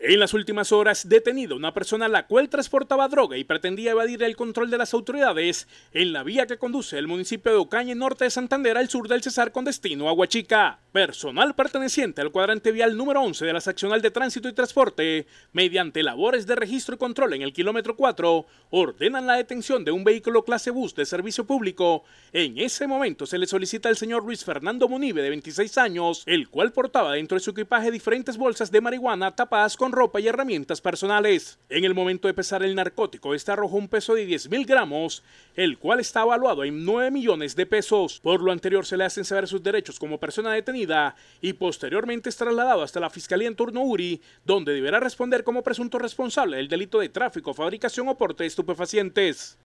En las últimas horas, detenido una persona la cual transportaba droga y pretendía evadir el control de las autoridades en la vía que conduce el municipio de Ocaña, norte de Santander, al sur del Cesar, con destino a Huachica. Personal perteneciente al cuadrante vial número 11 de la seccional de tránsito y transporte, mediante labores de registro y control en el kilómetro 4, ordenan la detención de un vehículo clase bus de servicio público. En ese momento se le solicita al señor Luis Fernando Munive, de 26 años, el cual portaba dentro de su equipaje diferentes bolsas de marihuana tapadas con ropa y herramientas personales. En el momento de pesar el narcótico, este arrojó un peso de 10.000 mil gramos, el cual está evaluado en 9 millones de pesos. Por lo anterior, se le hacen saber sus derechos como persona detenida y posteriormente es trasladado hasta la Fiscalía en turno URI, donde deberá responder como presunto responsable del delito de tráfico, fabricación o porte de estupefacientes.